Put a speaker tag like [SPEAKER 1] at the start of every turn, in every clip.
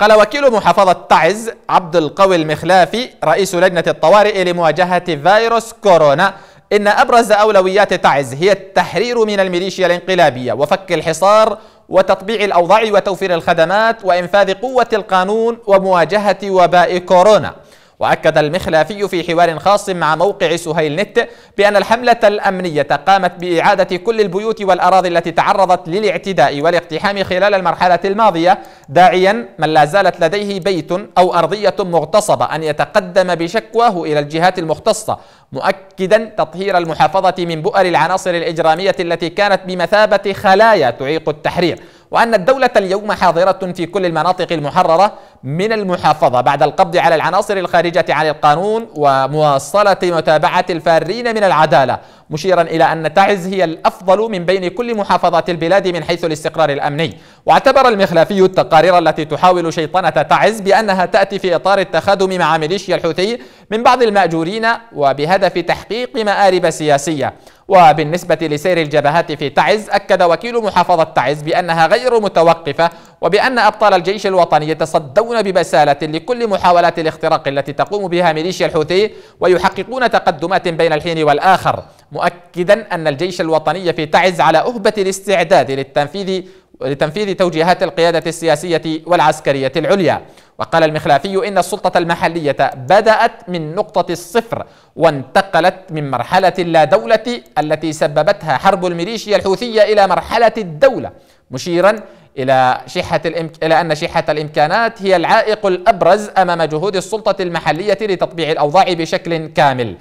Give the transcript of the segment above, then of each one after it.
[SPEAKER 1] قال وكيل محافظة تعز عبد القوي المخلافي رئيس لجنة الطوارئ لمواجهة فيروس كورونا إن أبرز أولويات تعز هي التحرير من الميليشيا الانقلابية وفك الحصار وتطبيع الأوضاع وتوفير الخدمات وإنفاذ قوة القانون ومواجهة وباء كورونا وأكد المخلافي في حوار خاص مع موقع سهيل نت بأن الحملة الأمنية قامت بإعادة كل البيوت والأراضي التي تعرضت للاعتداء والاقتحام خلال المرحلة الماضية داعيا من لا زالت لديه بيت أو أرضية مغتصبة أن يتقدم بشكواه إلى الجهات المختصة مؤكدا تطهير المحافظة من بؤر العناصر الإجرامية التي كانت بمثابة خلايا تعيق التحرير وأن الدولة اليوم حاضرة في كل المناطق المحررة من المحافظة بعد القبض على العناصر الخارجة عن القانون ومواصلة متابعة الفارين من العدالة مشيرا إلى أن تعز هي الأفضل من بين كل محافظات البلاد من حيث الاستقرار الأمني واعتبر المخلافي التقارير التي تحاول شيطنة تعز بأنها تأتي في إطار التخادم مع ميليشيا الحوثي من بعض المأجورين وبهدف تحقيق مآرب سياسية وبالنسبة لسير الجبهات في تعز أكد وكيل محافظة تعز بأنها غير متوقفة وبأن أبطال الجيش الوطني يتصدون ببسالة لكل محاولات الاختراق التي تقوم بها ميليشيا الحوثي ويحققون تقدمات بين الحين والآخر مؤكدا أن الجيش الوطني في تعز على أهبة الاستعداد للتنفيذ لتنفيذ توجيهات القيادة السياسية والعسكرية العليا وقال المخلافي إن السلطة المحلية بدأت من نقطة الصفر وانتقلت من مرحلة اللا دولة التي سببتها حرب الميليشيا الحوثية إلى مرحلة الدولة مشيرا إلى, شحة الإمك... إلى أن شحة الإمكانات هي العائق الأبرز أمام جهود السلطة المحلية لتطبيع الأوضاع بشكل كامل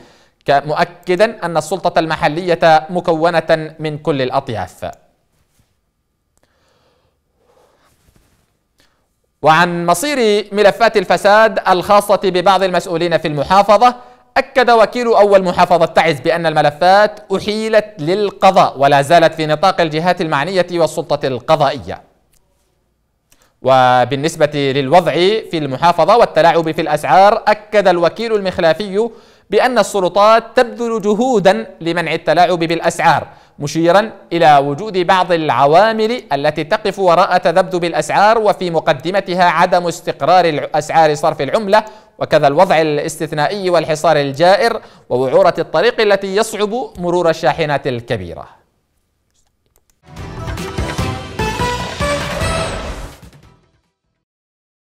[SPEAKER 1] مؤكدا أن السلطة المحلية مكونة من كل الأطياف وعن مصير ملفات الفساد الخاصة ببعض المسؤولين في المحافظة أكد وكيل أول محافظة تعز بأن الملفات أحيلت للقضاء ولا زالت في نطاق الجهات المعنية والسلطة القضائية وبالنسبة للوضع في المحافظة والتلاعب في الأسعار أكد الوكيل المخلافي بأن السلطات تبذل جهودا لمنع التلاعب بالأسعار مشيرا إلى وجود بعض العوامل التي تقف وراء تذبذب الأسعار وفي مقدمتها عدم استقرار أسعار صرف العملة وكذا الوضع الاستثنائي والحصار الجائر ووعورة الطريق التي يصعب مرور الشاحنات الكبيرة